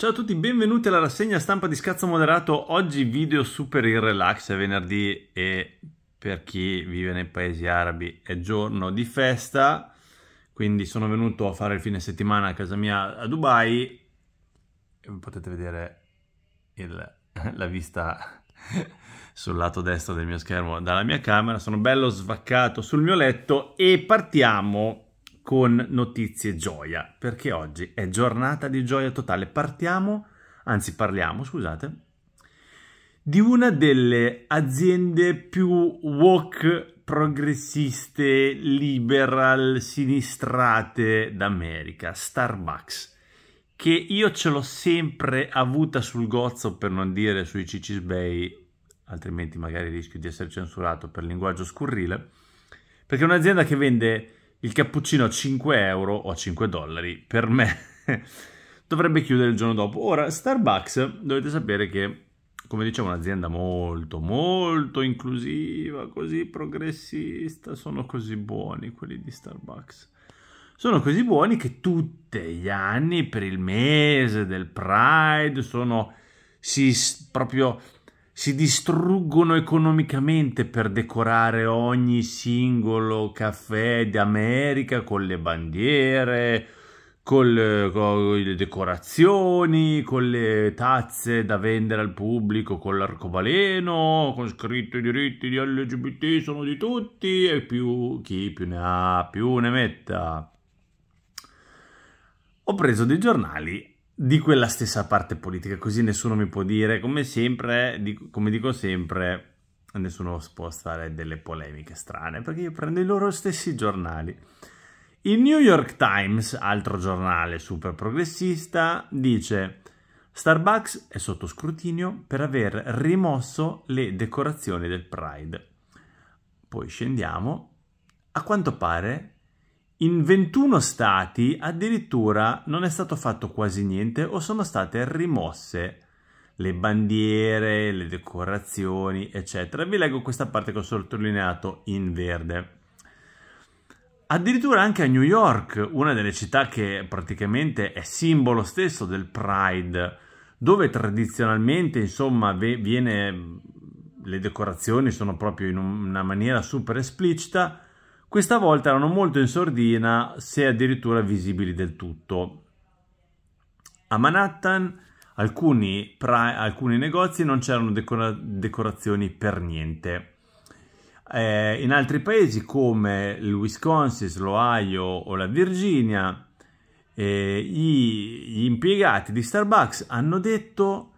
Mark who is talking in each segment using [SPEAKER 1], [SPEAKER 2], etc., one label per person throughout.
[SPEAKER 1] Ciao a tutti, benvenuti alla rassegna stampa di Scazzo Moderato. Oggi video super in relax, è venerdì e per chi vive nei paesi arabi è giorno di festa. Quindi sono venuto a fare il fine settimana a casa mia a Dubai. Potete vedere il, la vista sul lato destro del mio schermo dalla mia camera. Sono bello svaccato sul mio letto e partiamo con notizie gioia, perché oggi è giornata di gioia totale. Partiamo, anzi parliamo, scusate, di una delle aziende più woke, progressiste, liberal, sinistrate d'America, Starbucks, che io ce l'ho sempre avuta sul gozzo, per non dire sui cicisbei, altrimenti magari rischio di essere censurato per linguaggio scurrile, perché è un'azienda che vende il cappuccino a 5 euro o a 5 dollari per me dovrebbe chiudere il giorno dopo. Ora, Starbucks dovete sapere che, come dicevo, è un'azienda molto, molto inclusiva, così progressista. Sono così buoni quelli di Starbucks sono così buoni che tutti gli anni per il mese del Pride sono si proprio si distruggono economicamente per decorare ogni singolo caffè d'America con le bandiere, con le, con le decorazioni, con le tazze da vendere al pubblico, con l'arcobaleno, con scritto i diritti di LGBT sono di tutti e più chi più ne ha più ne metta. Ho preso dei giornali di quella stessa parte politica, così nessuno mi può dire, come sempre, dico, come dico sempre, nessuno può stare delle polemiche strane, perché io prendo i loro stessi giornali. Il New York Times, altro giornale super progressista, dice Starbucks è sotto scrutinio per aver rimosso le decorazioni del Pride. Poi scendiamo. A quanto pare in 21 stati addirittura non è stato fatto quasi niente o sono state rimosse le bandiere, le decorazioni, eccetera. Vi leggo questa parte che ho sottolineato in verde. Addirittura anche a New York, una delle città che praticamente è simbolo stesso del Pride, dove tradizionalmente, insomma, viene, le decorazioni sono proprio in una maniera super esplicita, questa volta erano molto in sordina, se addirittura visibili del tutto. A Manhattan alcuni, alcuni negozi non c'erano decora decorazioni per niente. Eh, in altri paesi come il Wisconsin, l'Ohio o la Virginia, eh, gli impiegati di Starbucks hanno detto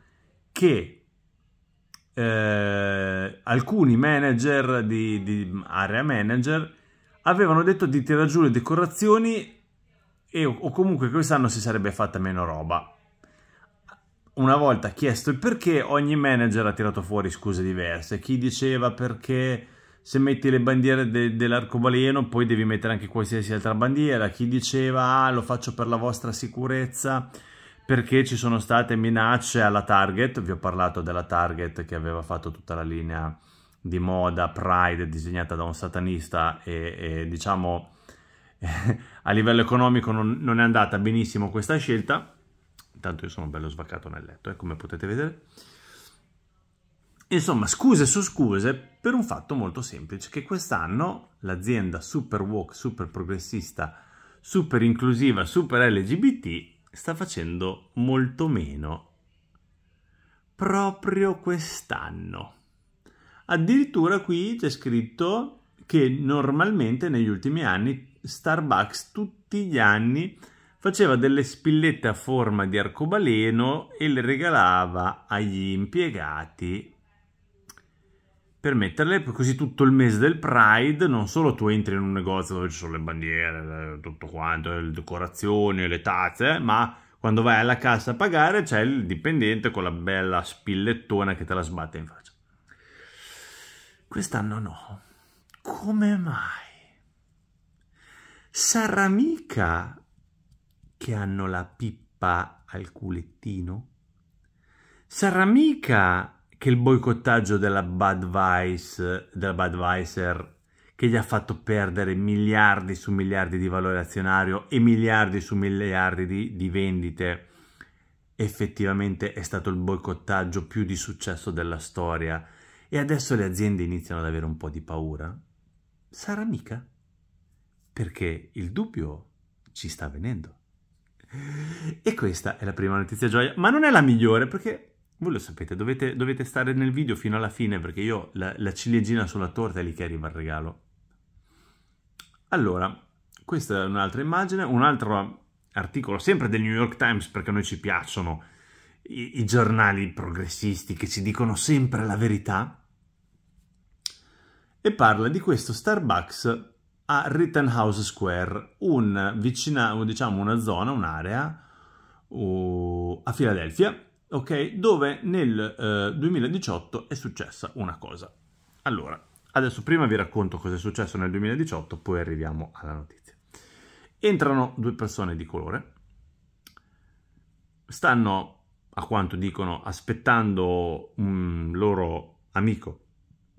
[SPEAKER 1] che eh, alcuni manager di, di area manager avevano detto di tirare giù le decorazioni e, o comunque quest'anno si sarebbe fatta meno roba. Una volta chiesto il perché, ogni manager ha tirato fuori scuse diverse. Chi diceva perché se metti le bandiere de dell'arcobaleno poi devi mettere anche qualsiasi altra bandiera. Chi diceva ah, lo faccio per la vostra sicurezza perché ci sono state minacce alla Target. Vi ho parlato della Target che aveva fatto tutta la linea di moda, Pride, disegnata da un satanista e, e diciamo a livello economico non, non, è andata benissimo questa scelta. Intanto io sono bello svaccato nel letto, eh, come potete vedere. Insomma, scuse su scuse per un fatto molto semplice, che quest'anno l'azienda super woke, super progressista, super inclusiva, super LGBT sta facendo molto meno proprio quest'anno. Addirittura qui c'è scritto che normalmente negli ultimi anni Starbucks tutti gli anni faceva delle spillette a forma di arcobaleno e le regalava agli impiegati per metterle così tutto il mese del Pride non solo tu entri in un negozio dove ci sono le bandiere, eh, tutto quanto, eh, le decorazioni, le tazze, eh, ma quando vai alla cassa a pagare c'è il dipendente con la bella spillettona che te la sbatte in faccia. Quest'anno no. Come mai? Sarà mica che hanno la pippa al culettino? Sarà mica che il boicottaggio della Budweiser, della Budweiser che gli ha fatto perdere miliardi su miliardi di valore azionario e miliardi su miliardi di, di vendite effettivamente è stato il boicottaggio più di successo della storia e adesso le aziende iniziano ad avere un po' di paura? Sarà mica? Perché il dubbio ci sta venendo. E questa è la prima notizia gioia, ma non è la migliore perché voi lo sapete, dovete, dovete stare nel video fino alla fine perché io la, la ciliegina sulla torta è lì che arriva il regalo. Allora, questa è un'altra immagine, un altro articolo sempre del New York Times perché a noi ci piacciono i, i giornali progressisti che ci dicono sempre la verità e parla di questo Starbucks a Rittenhouse Square, un vicina, diciamo una zona, un'area uh, a Filadelfia, ok? Dove nel uh, eh, 2018 è successa una cosa. Allora, adesso prima vi racconto cosa è successo nel 2018, poi arriviamo alla notizia. Entrano due persone di colore, stanno, a quanto dicono, aspettando un loro amico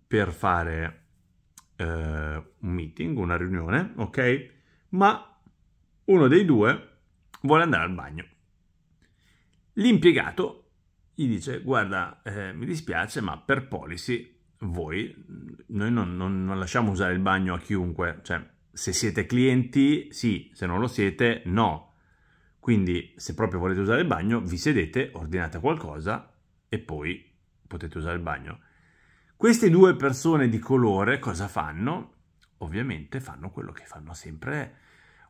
[SPEAKER 1] per fare eh, un meeting, una riunione, ok? Ma uno dei due vuole andare al bagno. L'impiegato gli dice, guarda, eh, mi dispiace, ma per policy voi, noi non, non, non lasciamo usare il bagno a chiunque, cioè se siete clienti sì, se non lo siete no. Quindi se proprio volete usare il bagno, vi sedete, ordinate qualcosa e poi potete usare il bagno. Queste due persone di colore cosa fanno? Ovviamente fanno quello che fanno sempre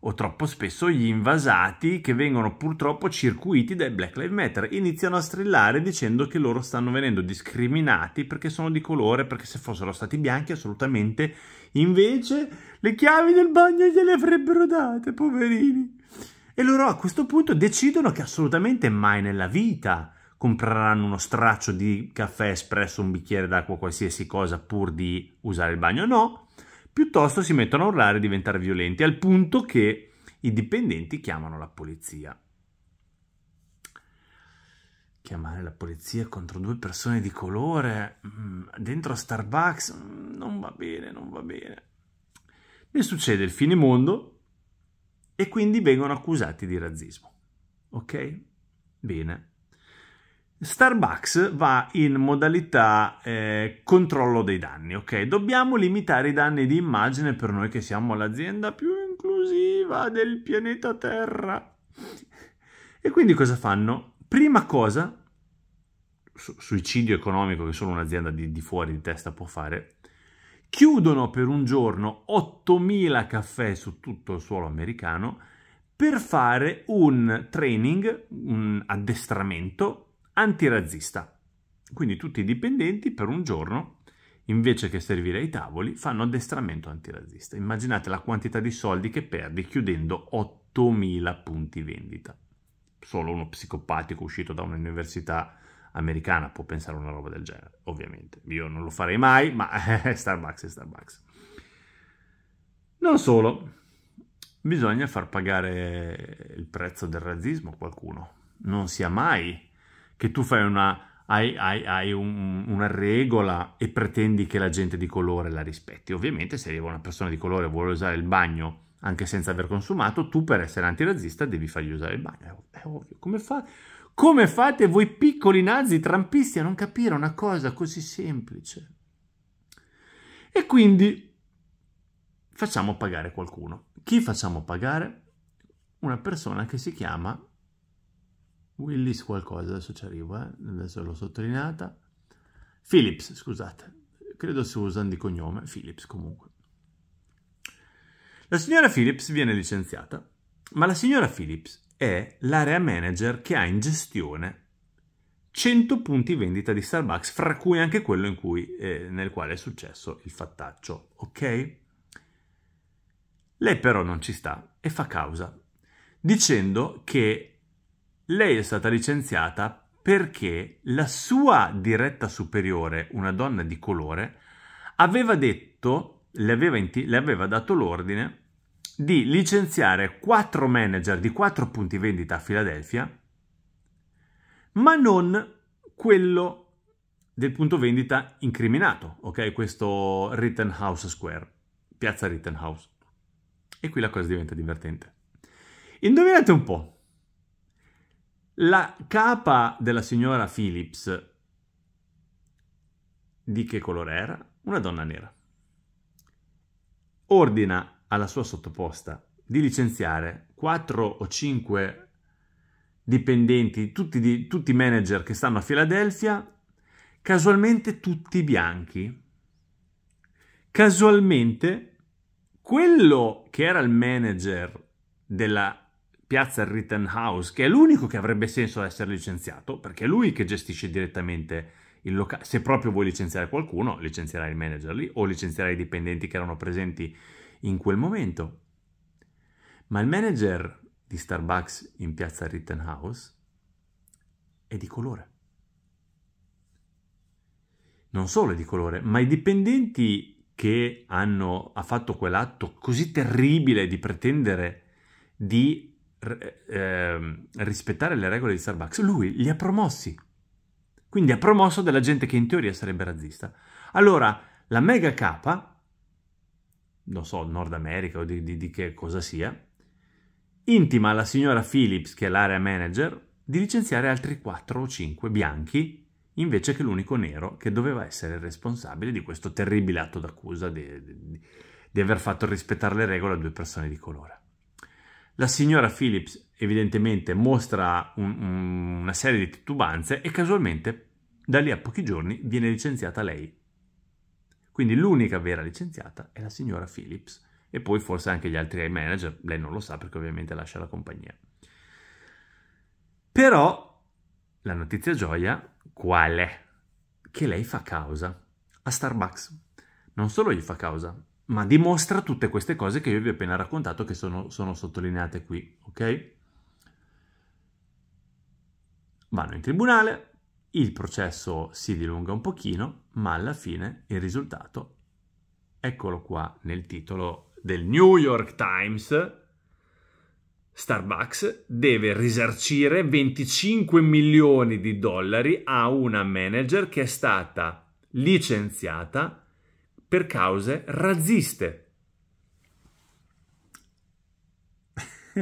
[SPEAKER 1] o troppo spesso gli invasati che vengono purtroppo circuiti dai Black Lives Matter. Iniziano a strillare dicendo che loro stanno venendo discriminati perché sono di colore, perché se fossero stati bianchi assolutamente invece le chiavi del bagno gliele avrebbero date, poverini. E loro a questo punto decidono che assolutamente mai nella vita compreranno uno straccio di caffè espresso, un bicchiere d'acqua, qualsiasi cosa pur di usare il bagno, no. Piuttosto si mettono a urlare e diventare violenti, al punto che i dipendenti chiamano la polizia. Chiamare la polizia contro due persone di colore mm, dentro Starbucks mm, non va bene, non va bene. Ne succede il fine mondo e quindi vengono accusati di razzismo. Ok? Bene. Starbucks va in modalità eh, controllo dei danni, ok? Dobbiamo limitare i danni di immagine per noi che siamo l'azienda più inclusiva del pianeta Terra. E quindi cosa fanno? Prima cosa, su- suicidio economico che solo un'azienda di-, di fuori di testa può fare, chiudono per un giorno 8.000 caffè su tutto il suolo americano per fare un training, un addestramento antirazzista. Quindi tutti i dipendenti per un giorno, invece che servire ai tavoli, fanno addestramento antirazzista. Immaginate la quantità di soldi che perdi chiudendo 8.000 punti vendita. Solo uno psicopatico uscito da un'università americana può pensare a una roba del genere, ovviamente. Io non lo farei mai, ma Starbucks è Starbucks. Non solo, bisogna far pagare il prezzo del razzismo a qualcuno. Non sia mai che tu fai una, hai, hai, hai un, una regola e pretendi che la gente di colore la rispetti. Ovviamente se arriva una persona di colore e vuole usare il bagno anche senza aver consumato, tu per essere antirazzista devi fargli usare il bagno. È ovvio, come fa? Come fate voi piccoli nazi trampisti a non capire una cosa così semplice? E quindi facciamo pagare qualcuno. Chi facciamo pagare? Una persona che si chiama Willis qualcosa, adesso ci arrivo, eh? adesso l'ho sottolineata. Philips, scusate, credo si usano di cognome, Philips comunque. La signora Philips viene licenziata, ma la signora Philips è l'area manager che ha in gestione 100 punti vendita di Starbucks, fra cui anche quello cui, eh, nel quale è successo il fattaccio, ok? Lei però non ci sta e fa causa, dicendo che lei è stata licenziata perché la sua diretta superiore, una donna di colore, aveva detto, le aveva, le aveva dato l'ordine di licenziare quattro manager di quattro punti vendita a Filadelfia, ma non quello del punto vendita incriminato, ok? Questo Rittenhouse Square, piazza Rittenhouse. E qui la cosa diventa divertente. Indovinate un po', la capa della signora Phillips, di che colore era? Una donna nera. Ordina alla sua sottoposta di licenziare 4 o 5 dipendenti, tutti, i tutti manager che stanno a Filadelfia, casualmente tutti bianchi. Casualmente quello che era il manager della piazza Rittenhouse, che è l'unico che avrebbe senso essere licenziato, perché è lui che gestisce direttamente il locale. Se proprio vuoi licenziare qualcuno, licenzierai il manager lì o licenzierai i dipendenti che erano presenti in quel momento. Ma il manager di Starbucks in piazza Rittenhouse è di colore. Non solo è di colore, ma i dipendenti che hanno ha fatto quell'atto così terribile di pretendere di eh, rispettare le regole di Starbucks, lui li ha promossi. Quindi ha promosso della gente che in teoria sarebbe razzista. Allora, la mega capa, non so, Nord America o di, di, di che cosa sia, intima alla signora Phillips, che è l'area manager, di licenziare altri 4 o 5 bianchi invece che l'unico nero che doveva essere responsabile di questo terribile atto d'accusa di, di, di, aver fatto rispettare le regole a due persone di colore. La signora Phillips evidentemente mostra un, un, una serie di titubanze e casualmente da lì a pochi giorni viene licenziata lei. Quindi l'unica vera licenziata è la signora Phillips e poi forse anche gli altri manager, lei non lo sa perché ovviamente lascia la compagnia. Però la notizia gioia qual è? Che lei fa causa a Starbucks. Non solo gli fa causa, ma dimostra tutte queste cose che io vi ho appena raccontato che sono, sono sottolineate qui, ok? Vanno in tribunale, il processo si dilunga un pochino, ma alla fine il risultato, eccolo qua nel titolo del New York Times, Starbucks deve risarcire 25 milioni di dollari a una manager che è stata licenziata per cause razziste.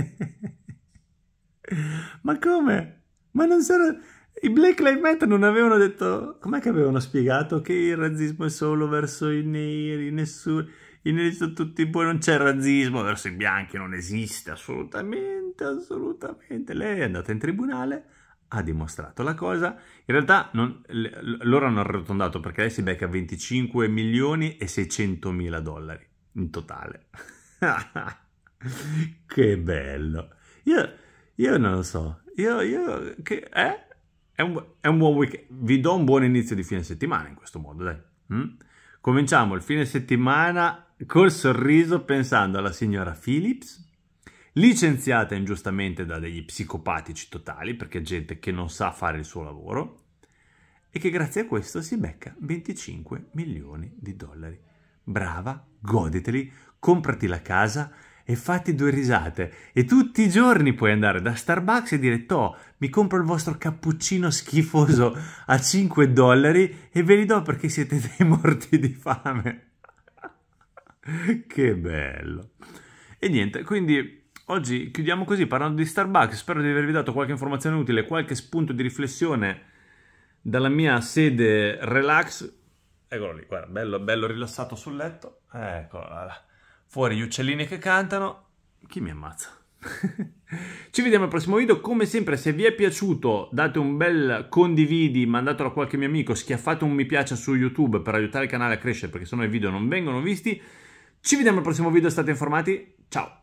[SPEAKER 1] Ma come? Ma non sono... I Black Lives Matter non avevano detto... Com'è che avevano spiegato che il razzismo è solo verso i neri, nessuno... I neri sono tutti buoni, non c'è razzismo verso i bianchi, non esiste assolutamente, assolutamente. Lei è andata in tribunale ha dimostrato la cosa. In realtà non, loro hanno arrotondato perché lei si becca 25 milioni e 600 mila dollari in totale. che bello. Io, io, non lo so. Io, io che, eh? è, un, è, un, buon weekend. Vi do un buon inizio di fine settimana in questo modo, dai. Mm? Cominciamo il fine settimana col sorriso pensando alla signora Phillips licenziata ingiustamente da degli psicopatici totali, perché è gente che non sa fare il suo lavoro, e che grazie a questo si becca 25 milioni di dollari. Brava, godeteli, comprati la casa e fatti due risate. E tutti i giorni puoi andare da Starbucks e dire, Toh, mi compro il vostro cappuccino schifoso a 5 dollari e ve li do perché siete dei morti di fame. che bello. E niente, quindi Oggi chiudiamo così parlando di Starbucks, spero di avervi dato qualche informazione utile, qualche spunto di riflessione dalla mia sede relax. Eccolo lì, guarda, bello, bello rilassato sul letto. Eccolo là. Fuori gli uccellini che cantano. Chi mi ammazza? Ci vediamo al prossimo video, come sempre se vi è piaciuto date un bel condividi, mandatelo a qualche mio amico, schiaffate un mi piace su YouTube per aiutare il canale a crescere perché sennò i video non vengono visti. Ci vediamo al prossimo video, state informati, ciao!